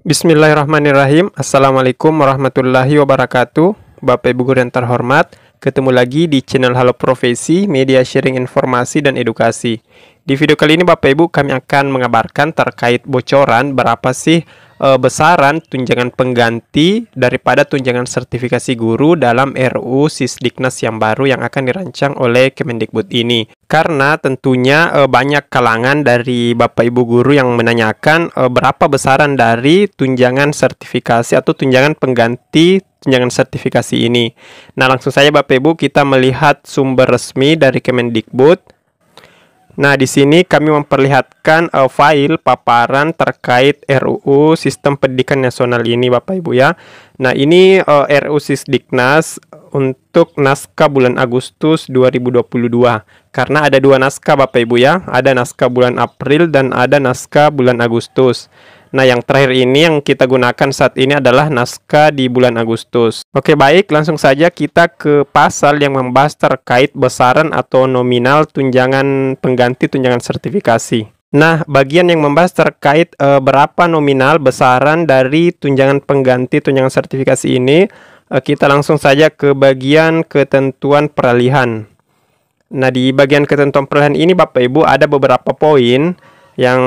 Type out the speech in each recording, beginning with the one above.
Bismillahirrahmanirrahim. Assalamualaikum warahmatullahi wabarakatuh. Bapak Ibu guru yang terhormat, ketemu lagi di channel Halo Profesi, media sharing informasi dan edukasi. Di video kali ini Bapak Ibu kami akan mengabarkan terkait bocoran berapa sih e, besaran tunjangan pengganti daripada tunjangan sertifikasi guru dalam RU Sisdiknas yang baru yang akan dirancang oleh Kemendikbud ini. Karena tentunya e, banyak kalangan dari Bapak Ibu guru yang menanyakan e, berapa besaran dari tunjangan sertifikasi atau tunjangan pengganti tunjangan sertifikasi ini. Nah, langsung saja Bapak Ibu kita melihat sumber resmi dari Kemendikbud Nah, di sini kami memperlihatkan uh, file paparan terkait RUU Sistem Pendidikan Nasional ini, Bapak Ibu ya. Nah, ini uh, eh, RUU Sisdiknas untuk naskah bulan Agustus 2022. Karena ada dua naskah Bapak Ibu ya, ada naskah bulan April dan ada naskah bulan Agustus. Nah, yang terakhir ini yang kita gunakan saat ini adalah naskah di bulan Agustus. Oke, baik, langsung saja kita ke pasal yang membahas terkait besaran atau nominal tunjangan pengganti tunjangan sertifikasi. Nah, bagian yang membahas terkait e, berapa nominal besaran dari tunjangan pengganti tunjangan sertifikasi ini, e, kita langsung saja ke bagian ketentuan peralihan. Nah, di bagian ketentuan peralihan ini Bapak Ibu ada beberapa poin yang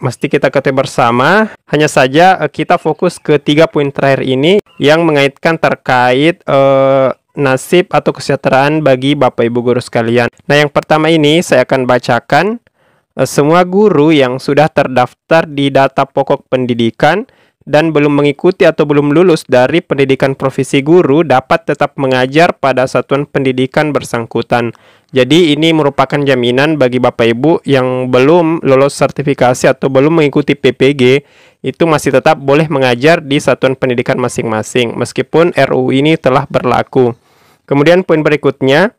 mesti kita ketahui bersama. Hanya saja eh, kita fokus ke tiga poin terakhir ini yang mengaitkan terkait uh, nasib atau kesejahteraan bagi Bapak Ibu guru sekalian. Nah, yang pertama ini saya akan bacakan eh, semua guru yang sudah terdaftar di data pokok pendidikan dan belum mengikuti atau belum lulus dari pendidikan profesi guru dapat tetap mengajar pada satuan pendidikan bersangkutan. Jadi ini merupakan jaminan bagi Bapak Ibu yang belum lolos sertifikasi atau belum mengikuti PPG itu masih tetap boleh mengajar di satuan pendidikan masing-masing meskipun RU ini telah berlaku. Kemudian poin berikutnya,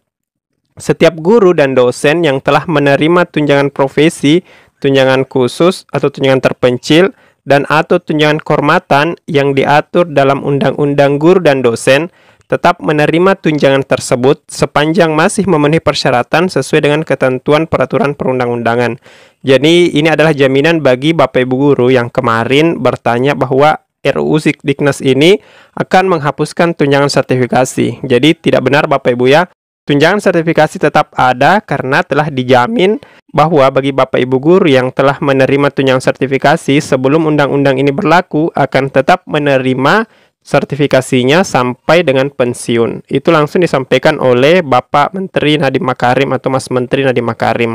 setiap guru dan dosen yang telah menerima tunjangan profesi, tunjangan khusus atau tunjangan terpencil dan atau tunjangan kehormatan yang diatur dalam undang-undang guru dan dosen tetap menerima tunjangan tersebut sepanjang masih memenuhi persyaratan sesuai dengan ketentuan peraturan perundang-undangan. Jadi ini adalah jaminan bagi Bapak Ibu guru yang kemarin bertanya bahwa RUU Sikdiknas ini akan menghapuskan tunjangan sertifikasi. Jadi tidak benar Bapak Ibu ya, Tunjangan sertifikasi tetap ada karena telah dijamin bahwa bagi Bapak Ibu guru yang telah menerima tunjangan sertifikasi sebelum undang-undang ini berlaku akan tetap menerima sertifikasinya sampai dengan pensiun. Itu langsung disampaikan oleh Bapak Menteri Nadiem Makarim atau Mas Menteri Nadiem Makarim.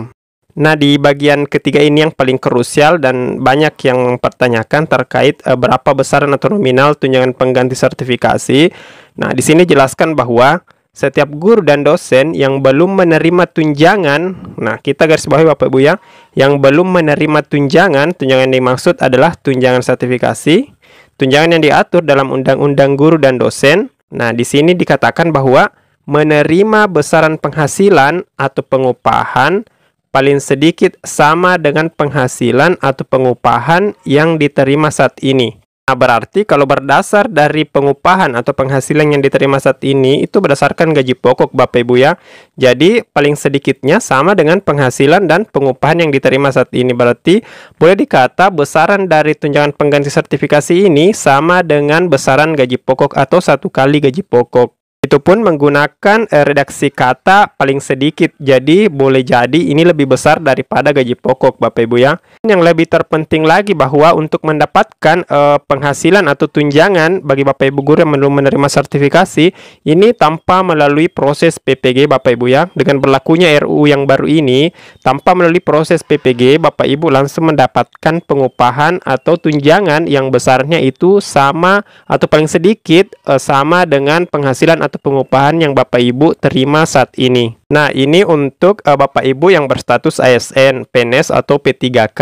Nah, di bagian ketiga ini yang paling krusial dan banyak yang mempertanyakan terkait eh, berapa besaran atau nominal tunjangan pengganti sertifikasi. Nah, di sini jelaskan bahwa setiap guru dan dosen yang belum menerima tunjangan, nah kita garis bawahi Bapak Ibu ya, yang belum menerima tunjangan, tunjangan yang dimaksud adalah tunjangan sertifikasi, tunjangan yang diatur dalam undang-undang guru dan dosen. Nah, di sini dikatakan bahwa menerima besaran penghasilan atau pengupahan paling sedikit sama dengan penghasilan atau pengupahan yang diterima saat ini. Nah, berarti kalau berdasar dari pengupahan atau penghasilan yang diterima saat ini itu berdasarkan gaji pokok Bapak Ibu ya. Jadi paling sedikitnya sama dengan penghasilan dan pengupahan yang diterima saat ini. Berarti boleh dikata besaran dari tunjangan pengganti sertifikasi ini sama dengan besaran gaji pokok atau satu kali gaji pokok itu pun menggunakan eh, redaksi kata paling sedikit. Jadi boleh jadi ini lebih besar daripada gaji pokok Bapak Ibu ya. Yang lebih terpenting lagi bahwa untuk mendapatkan eh, penghasilan atau tunjangan bagi Bapak Ibu guru yang belum menerima sertifikasi ini tanpa melalui proses PPG Bapak Ibu ya. Dengan berlakunya RUU yang baru ini tanpa melalui proses PPG Bapak Ibu langsung mendapatkan pengupahan atau tunjangan yang besarnya itu sama atau paling sedikit eh, sama dengan penghasilan atau atau pengupahan yang Bapak Ibu terima saat ini. Nah, ini untuk uh, Bapak Ibu yang berstatus ASN, PNS atau P3K.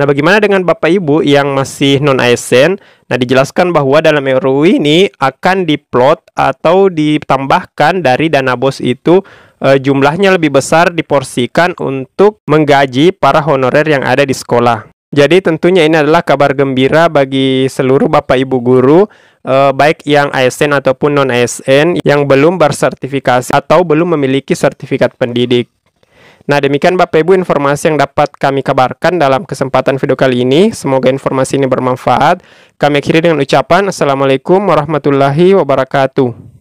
Nah, bagaimana dengan Bapak Ibu yang masih non ASN? Nah, dijelaskan bahwa dalam RUU ini akan diplot atau ditambahkan dari dana bos itu uh, jumlahnya lebih besar diporsikan untuk menggaji para honorer yang ada di sekolah. Jadi tentunya ini adalah kabar gembira bagi seluruh Bapak Ibu guru eh, baik yang ASN ataupun non ASN yang belum bersertifikasi atau belum memiliki sertifikat pendidik. Nah, demikian Bapak Ibu informasi yang dapat kami kabarkan dalam kesempatan video kali ini. Semoga informasi ini bermanfaat. Kami akhiri dengan ucapan Assalamualaikum warahmatullahi wabarakatuh.